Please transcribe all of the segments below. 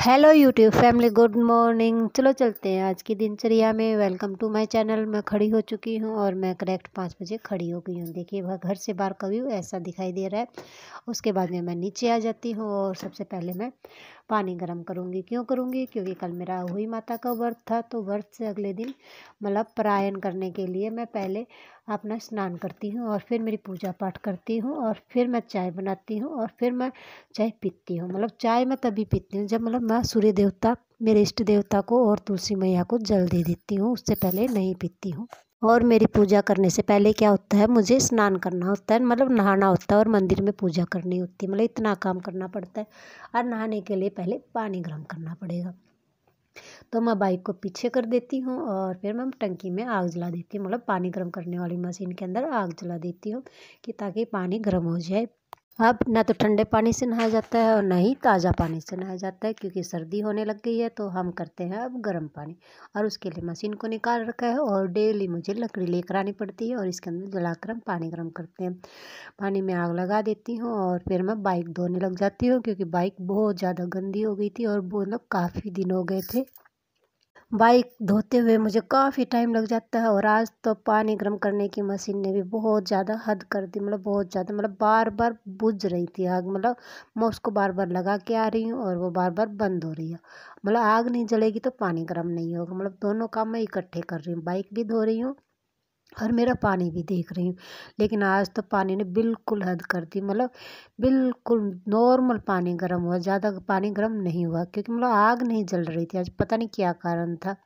hello YouTube family good morning चलो चलते हैं आज की दिनचर्या में वेलकम टू माय चैनल मैं खड़ी हो चुकी हूँ और मैं करेक्ट पाँच बजे खड़ी हो गई हूँ देखिए वह घर से बाहर कभी ऐसा दिखाई दे रहा है उसके बाद में मैं नीचे आ जाती हूँ और सबसे पहले मैं पानी गर्म करूँगी क्यों करूँगी क्योंकि कल मेरा हुई माता का व्रत था तो व्रत से अगले दिन मतलब परायण करने के लिए मैं पहले अपना स्नान करती हूँ और फिर मेरी पूजा पाठ करती हूँ और फिर मैं चाय बनाती हूँ और फिर मैं चाय पीती हूँ मतलब चाय मैं तभी पीती हूँ जब मतलब मैं सूर्य देवता मेरे इष्ट देवता को और तुलसी मैया को जल दे देती हूँ उससे पहले नहीं पीती हूँ और मेरी पूजा करने से पहले क्या होता है मुझे स्नान करना होता है मतलब नहाना होता है और मंदिर में पूजा करनी होती है मतलब इतना काम करना पड़ता है और नहाने के लिए पहले पानी गर्म करना पड़ेगा तो मैं बाइक को पीछे कर देती हूँ और फिर मैं टंकी में आग जला देती हूँ मतलब पानी गर्म करने वाली मशीन के अंदर आग जला देती हूँ कि ताकि पानी गर्म हो जाए अब ना तो ठंडे पानी से नहाया जाता है और ना ही ताज़ा पानी से नहाया जाता है क्योंकि सर्दी होने लग गई है तो हम करते हैं अब गर्म पानी और उसके लिए मशीन को निकाल रखा है और डेली मुझे लकड़ी लेकर आनी पड़ती है और इसके अंदर जलाकर हम पानी गर्म करते हैं पानी में आग लगा देती हूँ और फिर मैं बाइक धोने लग जाती हूँ क्योंकि बाइक बहुत ज़्यादा गंदी हो गई थी और मतलब काफ़ी दिन हो गए थे बाइक धोते हुए मुझे काफ़ी टाइम लग जाता है और आज तो पानी गर्म करने की मशीन ने भी बहुत ज़्यादा हद कर दी मतलब बहुत ज़्यादा मतलब बार बार बुझ रही थी आग मतलब मैं उसको बार बार लगा के आ रही हूँ और वो बार बार बंद हो रही है मतलब आग नहीं जलेगी तो पानी गर्म नहीं होगा मतलब दोनों काम मैं इकट्ठे कर रही हूँ बाइक भी धो रही हूँ और मेरा पानी भी देख रही हूँ लेकिन आज तो पानी ने बिल्कुल हद कर दी मतलब बिल्कुल नॉर्मल पानी गर्म हुआ ज़्यादा पानी गर्म नहीं हुआ क्योंकि मतलब आग नहीं जल रही थी आज पता नहीं क्या कारण था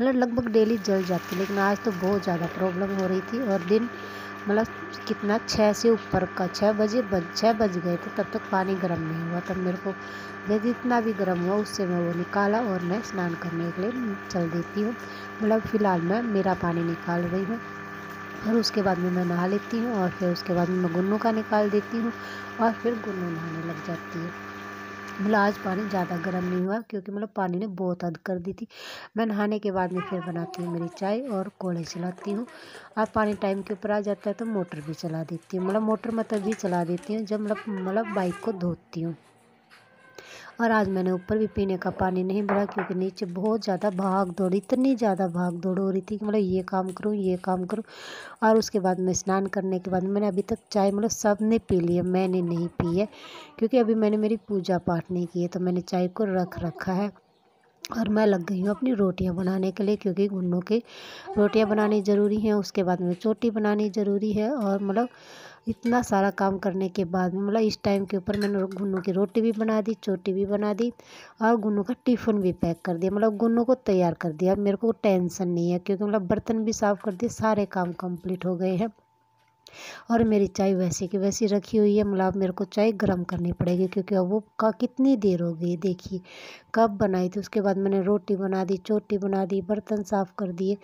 मतलब लगभग डेली जल जाती लेकिन आज तो बहुत ज़्यादा प्रॉब्लम हो रही थी और दिन मतलब कितना छः से ऊपर का छः बजे बज छः बज गए थे तब तक पानी गर्म नहीं हुआ तब मेरे को जब जितना भी गर्म हुआ उससे मैं वो निकाला और मैं स्नान करने के लिए चल देती हूँ मतलब फ़िलहाल मैं मेरा पानी निकाल रही हूँ और उसके बाद में मैं नहा लेती हूँ और फिर उसके बाद में मैं गुन्नू का निकाल देती हूँ और फिर गुन्नू नहाने लग जाती है मतलब आज पानी ज़्यादा गर्म नहीं हुआ क्योंकि मतलब पानी ने बहुत हद कर दी थी मैं नहाने के बाद में फिर बनाती हूँ मेरी चाय और कोले चलाती हूँ और पानी टाइम के ऊपर आ जाता है तो मोटर भी चला देती हूँ मतलब मोटर मतलब भी चला देती हूँ जब मतलब मतलब बाइक को धोती हूँ और आज मैंने ऊपर भी पीने का पानी नहीं भरा क्योंकि नीचे बहुत ज़्यादा भाग दौड़ इतनी ज़्यादा भाग दौड़ हो रही थी कि मतलब ये काम करूँ ये काम करूँ और उसके बाद मैं स्नान करने के बाद मैंने अभी तक चाय मतलब सब ने पी ली है मैंने नहीं पी है क्योंकि अभी मैंने मेरी पूजा पाठ नहीं की है तो मैंने चाय को रख रखा है और मैं लग गई हूँ अपनी रोटियाँ बनाने के लिए क्योंकि गुन्नों की रोटियाँ बनानी ज़रूरी हैं उसके बाद में चोटी बनानी ज़रूरी है और मतलब इतना सारा काम करने के बाद में मतलब इस टाइम के ऊपर मैंने गुन्नू की रोटी भी बना दी चोटी भी बना दी और गुन्नू का टिफ़िन भी पैक कर दिया मतलब गुन्नू को तैयार कर दिया अब मेरे को टेंशन नहीं है क्योंकि मतलब बर्तन भी साफ़ कर दिए सारे काम कम्प्लीट हो गए हैं और मेरी चाय वैसे की वैसी रखी हुई है मतलब मेरे को चाय गर्म करनी पड़ेगी क्योंकि अब वो का कितनी देर हो गई देखिए कब बनाई थी उसके बाद मैंने रोटी बना दी चोटी बना दी बर्तन साफ़ कर दिए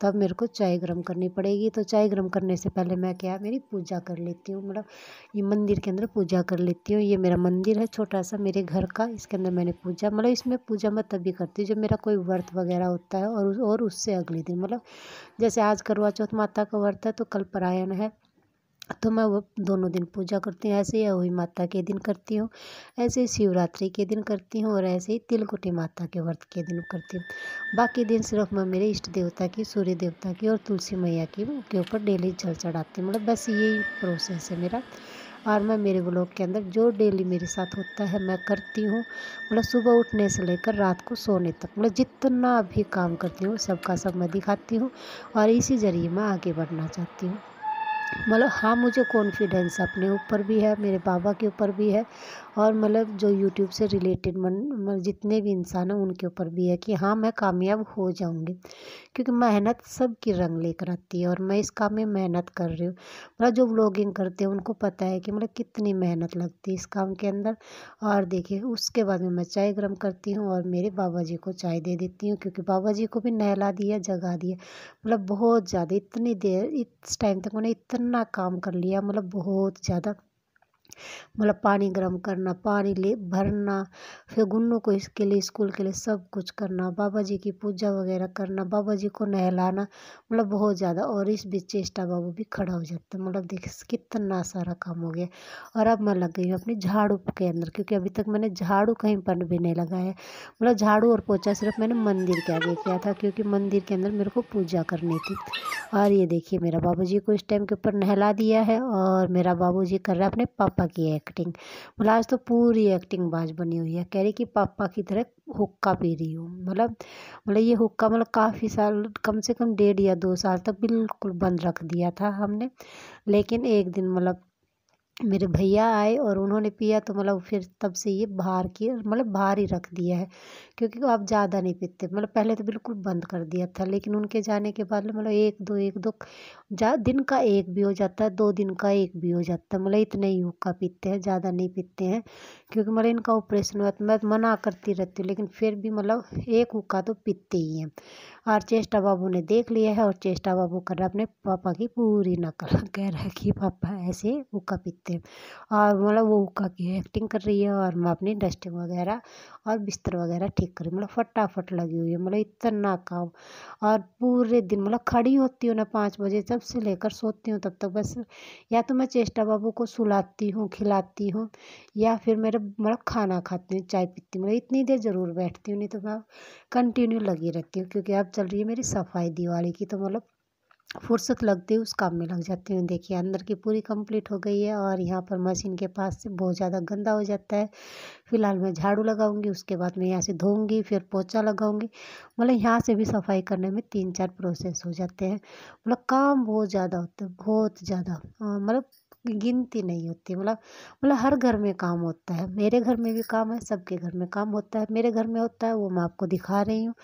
तब मेरे को चाय गर्म करनी पड़ेगी तो चाय गर्म करने से पहले मैं क्या मेरी पूजा कर लेती हूँ मतलब ये मंदिर के अंदर पूजा कर लेती हूँ ये मेरा मंदिर है छोटा सा मेरे घर का इसके अंदर मैंने पूजा मतलब इसमें पूजा मैं तभी करती हूँ जब मेरा कोई व्रत वगैरह होता है और और उससे अगले दिन मतलब जैसे आज करवा चौथ माता का व्रत है तो कल परायण है तो मैं वो दोनों दिन पूजा करती हूँ ऐसे ही अहोई माता के दिन करती हूँ ऐसे ही शिवरात्रि के दिन करती हूँ और ऐसे ही तिलकुटी माता के व्रत के दिन करती हूँ बाकी दिन सिर्फ मैं मेरे इष्ट देवता की सूर्य देवता की और तुलसी मैया की के ऊपर डेली जल चढ़ाती हूँ मतलब बस यही प्रोसेस है मेरा और मैं मेरे ब्लॉग के अंदर जो डेली मेरे साथ होता है मैं करती हूँ मतलब सुबह उठने से लेकर रात को सोने तक मतलब जितना भी काम करती हूँ सबका सब मैं दिखाती हूँ और इसी जरिए मैं आगे बढ़ना चाहती हूँ मतलब हाँ मुझे कॉन्फिडेंस अपने ऊपर भी है मेरे बाबा के ऊपर भी है और मतलब जो यूट्यूब से रिलेटेड मन मतलब जितने भी इंसान हैं उनके ऊपर भी है कि हाँ मैं कामयाब हो जाऊँगी क्योंकि मेहनत की रंग लेकर आती है और मैं इस काम में मेहनत कर रही हूँ मतलब जो ब्लॉगिंग करते हैं उनको पता है कि मतलब कितनी मेहनत लगती है इस काम के अंदर और देखिए उसके बाद में मैं चाय गर्म करती हूँ और मेरे बाबा जी को चाय दे देती हूँ क्योंकि बाबा जी को भी नहला दिया जगा दिया मतलब बहुत ज़्यादा इतनी देर इस टाइम तक उन्हें इतना काम कर लिया मतलब बहुत ज़्यादा मतलब पानी गर्म करना पानी ले भरना फिर गुन्नों को इसके लिए स्कूल के लिए सब कुछ करना बाबा जी की पूजा वगैरह करना बाबा जी को नहलाना मतलब बहुत ज़्यादा और इस बीच चेष्टा बाबू भी खड़ा हो जाता है मतलब देख कितना सारा काम हो गया और अब मैं लग गई हूँ अपने झाड़ू के अंदर क्योंकि अभी तक मैंने झाड़ू कहीं पर भी नहीं लगाया मतलब झाड़ू और पोचा सिर्फ मैंने मंदिर के आगे किया था क्योंकि मंदिर के अंदर मेरे को पूजा करनी थी और ये देखिए मेरा बाबू जी को इस टाइम के ऊपर नहला दिया है और मेरा बाबू जी कर रहा है अपने पापा पापा की एक्टिंग मतलब आज तो पूरी एक्टिंग बाज बनी हुई है कह रही कि पापा की तरह हुक्का पी रही हूँ मतलब मतलब ये हुक्का मतलब काफ़ी साल कम से कम डेढ़ या दो साल तक बिल्कुल बंद रख दिया था हमने लेकिन एक दिन मतलब मेरे भैया आए और उन्होंने पिया तो मतलब फिर तब से ये बाहर की मतलब बाहर ही रख दिया है क्योंकि आप ज़्यादा नहीं पीते मतलब पहले तो बिल्कुल बंद कर दिया था लेकिन उनके जाने के बाद मतलब एक दो एक दो जा दिन का एक भी हो जाता है दो दिन का एक भी हो जाता है मतलब इतना ही हुक्का पीते हैं ज़्यादा नहीं पीते हैं क्योंकि मतलब इनका ऑपरेशन हुआ तो मैं मना करती रहती हूँ लेकिन फिर भी मतलब एक हुक्का तो पीते ही हैं और चेष्टा बाबू ने देख लिया है और चेष्टा बाबू कर रहा अपने पापा की पूरी नकल कह रहा है कि पापा ऐसे हुक्का पीते सकते और मतलब वो का की एक्टिंग कर रही है और मैं अपनी डस्टिंग वगैरह और बिस्तर वगैरह ठीक कर रही मतलब फटाफट लगी हुई है मतलब इतना काम और पूरे दिन मतलब खड़ी होती हूँ ना पाँच बजे तब से लेकर सोती हूँ तब तक बस या तो मैं चेष्टा बाबू को सुलाती हूँ खिलाती हूँ या फिर मेरे मतलब खाना खाती हूँ चाय पीती हूँ मतलब इतनी देर ज़रूर बैठती हूँ नहीं तो मैं कंटिन्यू लगी रहती हूँ क्योंकि अब चल रही है मेरी सफाई दिवाली की तो मतलब फुर्सत लगती है उस काम में लग जाती हूँ देखिए अंदर की पूरी कंप्लीट हो गई है और यहाँ पर मशीन के पास से बहुत ज़्यादा गंदा हो जाता है फिलहाल मैं झाड़ू लगाऊंगी उसके बाद मैं यहाँ से धोऊंगी फिर पोछा लगाऊंगी मतलब यहाँ से भी सफाई करने में तीन चार प्रोसेस हो जाते हैं मतलब काम बहुत ज़्यादा होता है बहुत ज़्यादा मतलब गिनती नहीं होती मतलब मतलब हर घर में काम होता है मेरे घर में भी काम है सबके घर में काम होता है मेरे घर में होता है वो मैं आपको दिखा रही हूँ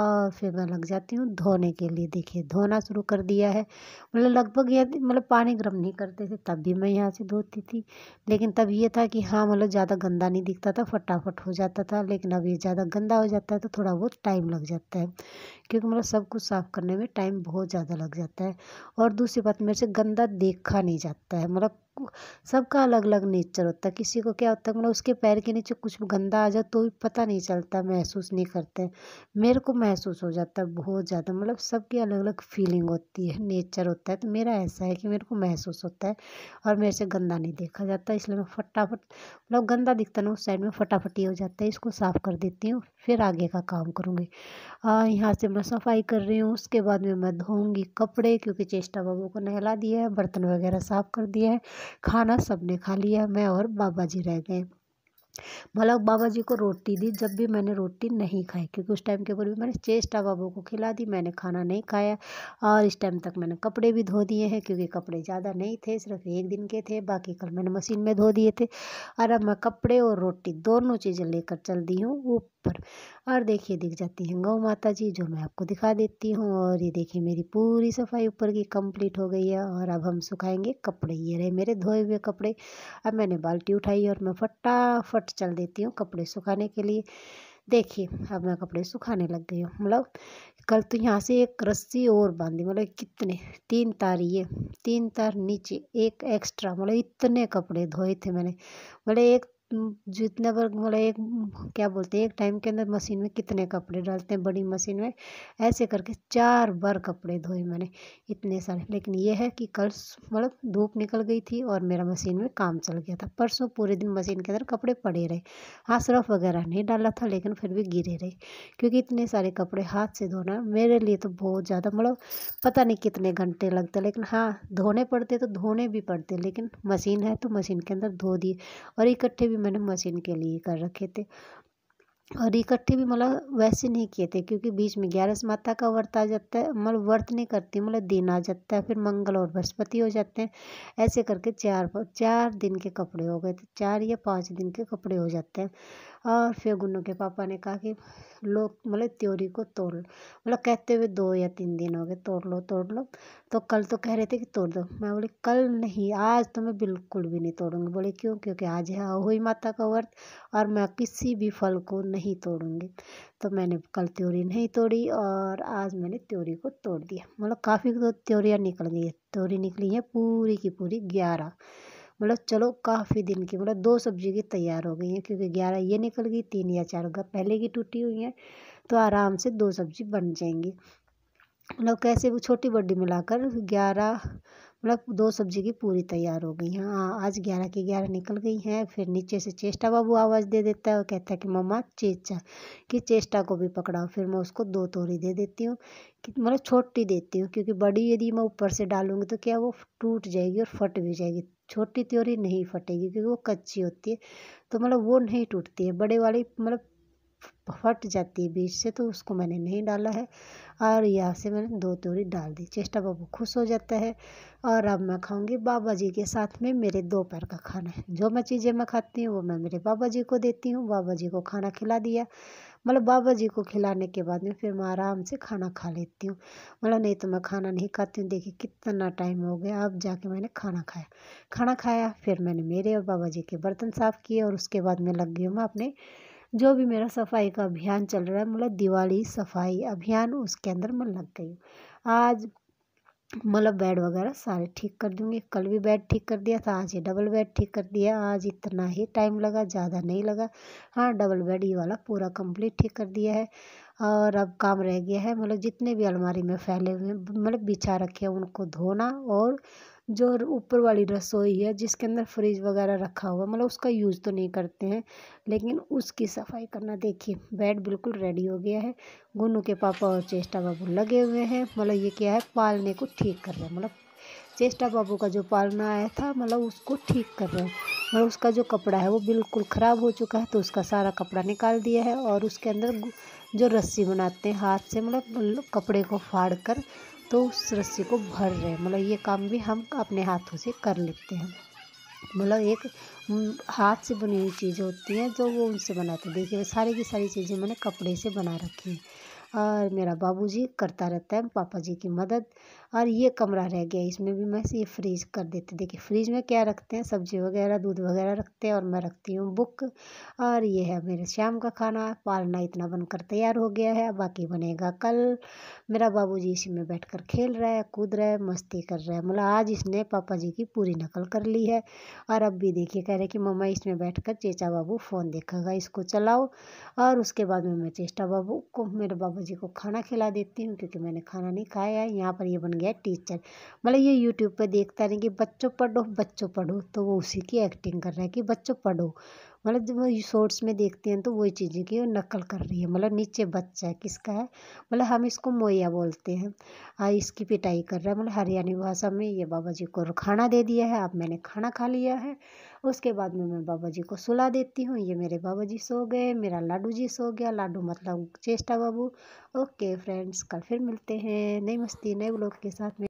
और फिर मैं लग जाती हूँ धोने के लिए देखिए धोना शुरू कर दिया है मतलब लगभग ये मतलब पानी गर्म नहीं करते थे तब भी मैं यहाँ से धोती थी लेकिन तब ये था कि हाँ मतलब ज़्यादा गंदा नहीं दिखता था फटाफट हो जाता था लेकिन अब ये ज़्यादा गंदा हो जाता है तो थोड़ा बहुत टाइम लग जाता है क्योंकि मतलब सब कुछ साफ़ करने में टाइम बहुत ज़्यादा लग जाता है और दूसरी बात मेरे से गंदा देखा नहीं जाता है मतलब सबका अलग अलग नेचर होता है किसी को क्या होता है मतलब उसके पैर के नीचे कुछ गंदा आ जाए तो भी पता नहीं चलता महसूस नहीं करते मेरे को महसूस हो जाता है बहुत ज़्यादा मतलब सबकी अलग अलग फीलिंग होती है नेचर होता है तो मेरा ऐसा है कि मेरे को महसूस होता है और मेरे से गंदा नहीं देखा जाता इसलिए मैं फटाफट मतलब गंदा दिखता ना उस साइड में फटाफट ही हो जाता है इसको साफ़ कर देती हूँ फिर आगे का काम करूँगी यहाँ से मैं सफाई कर रही हूँ उसके बाद में मैं धोऊँगी कपड़े क्योंकि चेष्टा बाबू को नहला दिया है बर्तन वगैरह साफ़ कर दिया है खाना सबने खा लिया मैं और बाबा जी रह गए मलक बाबा जी को रोटी दी जब भी मैंने रोटी नहीं खाई क्योंकि उस टाइम के ऊपर भी मैंने चेष्टा बाबू को खिला दी मैंने खाना नहीं खाया और इस टाइम तक मैंने कपड़े भी धो दिए हैं क्योंकि कपड़े ज़्यादा नहीं थे सिर्फ एक दिन के थे बाकी कल मैंने मशीन में धो दिए थे और अब मैं कपड़े और रोटी दोनों चीज़ें लेकर चल दी हूँ ऊपर और देखिए दिख जाती हैं गौ माता जी जो मैं आपको दिखा देती हूँ और ये देखिए मेरी पूरी सफाई ऊपर की कंप्लीट हो गई है और अब हम सुखाएंगे कपड़े ये रहे मेरे धोए हुए कपड़े अब मैंने बाल्टी उठाई और मैं फटाफट फटाफट चल देती हूँ कपड़े सुखाने के लिए देखिए अब मैं कपड़े सुखाने लग गई हूँ मतलब कल तो यहाँ से एक रस्सी और बांधी मतलब कितने तीन तार ये तीन तार नीचे एक एक्स्ट्रा मतलब इतने कपड़े धोए थे मैंने मतलब एक जितने अगर मतलब एक क्या बोलते हैं एक टाइम के अंदर मशीन में कितने कपड़े डालते हैं बड़ी मशीन में ऐसे करके चार बार कपड़े धोए मैंने इतने सारे लेकिन ये है कि कल मतलब धूप निकल गई थी और मेरा मशीन में काम चल गया था परसों पूरे दिन मशीन के अंदर कपड़े पड़े रहे हाँ सर्फ वगैरह नहीं डाला था लेकिन फिर भी गिरे रहे क्योंकि इतने सारे कपड़े हाथ से धोना मेरे लिए तो बहुत ज़्यादा मतलब पता नहीं कितने घंटे लगते लेकिन हाँ धोने पड़ते तो धोने भी पड़ते लेकिन मशीन है तो मशीन के अंदर धो दिए और इकट्ठे भी मैंने मशीन के लिए कर रखे थे और इकट्ठे भी मतलब वैसे नहीं किए थे क्योंकि बीच में ग्यारस माता का व्रत आ जाता है मतलब व्रत नहीं करती मतलब दिन आ जाता है फिर मंगल और बृहस्पति हो जाते हैं ऐसे करके चार चार दिन के कपड़े हो गए थे चार या पाँच दिन के कपड़े हो जाते हैं और फिर गुन्नू के पापा ने कहा कि लो मतलब त्योरी को तोड़ लो मतलब कहते हुए दो या तीन दिन हो गए तोड़ लो तोड़ लो तो कल तो कह रहे थे कि तोड़ दो मैं बोली कल नहीं आज तो मैं बिल्कुल भी नहीं तोड़ूंगी बोले क्यों क्योंकि आज है हुई माता का व्रत और मैं किसी भी फल को नहीं तोड़ूंगी तो मैंने कल त्योरी नहीं तोड़ी और आज मैंने त्योरी को तोड़ दिया मतलब काफ़ी तो त्योरियाँ निकल गई त्योरी निकली है पूरी की पूरी ग्यारह मतलब चलो काफ़ी दिन की मतलब दो सब्जी की तैयार हो गई है क्योंकि ग्यारह ये निकल गई तीन या चार का पहले की टूटी हुई है तो आराम से दो सब्जी बन जाएंगी मतलब कैसे वो छोटी बड्डी मिलाकर ग्यारह मतलब दो सब्जी की पूरी तैयार हो गई हैं हाँ आज ग्यारह की ग्यारह निकल गई हैं फिर नीचे से चेष्टा बाबू आवाज़ दे देता है और कहता है कि मम्मा चेचा कि चेष्टा को भी पकड़ाओ फिर मैं उसको दो तोरी दे देती हूँ कि मतलब छोटी देती हूँ क्योंकि बड़ी यदि मैं ऊपर से डालूँगी तो क्या वो टूट जाएगी और फट भी जाएगी छोटी त्योरी नहीं फटेगी क्योंकि वो कच्ची होती है तो मतलब वो नहीं टूटती है बड़े वाली मतलब फट जाती है बीच से तो उसको मैंने नहीं डाला है और यहाँ से मैंने दो त्योरी डाल दी चेष्टा बाबू खुश हो जाता है और अब मैं खाऊंगी बाबा जी के साथ में मेरे दोपहर का खाना है जो मैं चीज़ें मैं खाती हूँ वो मैं मेरे बाबा जी को देती हूँ बाबा जी को खाना खिला दिया मतलब बाबा जी को खिलाने के बाद में फिर मैं आराम से खाना खा लेती हूँ मतलब नहीं तो मैं खाना नहीं खाती हूँ देखिए कितना टाइम हो गया अब जाके मैंने खाना खाया खाना खाया फिर मैंने मेरे और बाबा जी के बर्तन साफ़ किए और उसके बाद मैं लग गई हूँ मैं अपने जो भी मेरा सफाई का अभियान चल रहा है मतलब दिवाली सफाई अभियान उसके अंदर मैं लग गई आज मतलब बेड वगैरह सारे ठीक कर दूँगी कल भी बेड ठीक कर दिया था आज ये डबल बेड ठीक कर दिया आज इतना ही टाइम लगा ज़्यादा नहीं लगा हाँ डबल बेड ये वाला पूरा कंप्लीट ठीक कर दिया है और अब काम रह गया है मतलब जितने भी अलमारी में फैले हुए मतलब बिछा रखे हैं उनको धोना और जो ऊपर वाली रसोई है जिसके अंदर फ्रिज वगैरह रखा हुआ मतलब उसका यूज़ तो नहीं करते हैं लेकिन उसकी सफाई करना देखिए बेड बिल्कुल रेडी हो गया है गुनू के पापा और चेष्टा बाबू लगे हुए हैं मतलब ये क्या है पालने को ठीक कर रहे हैं मतलब चेष्टा बाबू का जो पालना आया था मतलब उसको ठीक कर रहे हैं मतलब उसका जो कपड़ा है वो बिल्कुल ख़राब हो चुका है तो उसका सारा कपड़ा निकाल दिया है और उसके अंदर जो रस्सी बनाते हैं हाथ से मतलब कपड़े को फाड़ कर तो उस रस्सी को भर रहे हैं मतलब ये काम भी हम अपने हाथों से कर लेते हैं मतलब एक हाथ से बनी हुई चीज़ होती है जो वो उनसे बनाते हैं देखिए सारी की सारी चीज़ें मैंने कपड़े से बना रखी हैं और मेरा बाबूजी करता रहता है पापा जी की मदद और ये कमरा रह गया इसमें भी मैं ये फ्रीज कर देती देखिए फ्रीज में क्या रखते हैं सब्जी वगैरह दूध वगैरह रखते हैं और मैं रखती हूँ बुक और ये है मेरे शाम का खाना पालना इतना बनकर तैयार हो गया है बाकी बनेगा कल मेरा जी इसी में बैठ कर खेल रहा है कूद रहा है मस्ती कर रहा है मतलब आज इसने पापा जी की पूरी नकल कर ली है और अब भी देखिए कह रहे कि मम्मा इसमें बैठ कर चेचा बाबू फ़ोन देखेगा इसको चलाओ और उसके बाद में मैं चेष्टा बाबू को मेरे बाबू जी को खाना खिला देती हूँ क्योंकि मैंने खाना नहीं खाया है यहाँ पर ये बन गया टीचर मतलब ये यूट्यूब पर देखता नहीं कि बच्चों पढ़ो बच्चों पढ़ो तो वो उसी की एक्टिंग कर रहा है कि बच्चों पढ़ो मतलब जब वो शॉर्ट्स में देखते हैं तो वही चीज़ें की नकल कर रही है मतलब नीचे बच्चा है किसका है मतलब हम इसको मोया बोलते हैं हाँ इसकी पिटाई कर रहा है मतलब हरियाणी भाषा में ये बाबा जी को खाना दे दिया है अब मैंने खाना खा लिया है उसके बाद में मैं बाबा जी को सुला देती हूँ ये मेरे बाबा जी सो गए मेरा लाडू जी सो गया लाडू मतलब चेष्टा बाबू ओके फ्रेंड्स कल फिर मिलते हैं नई मस्ती नए ब्लॉग के साथ में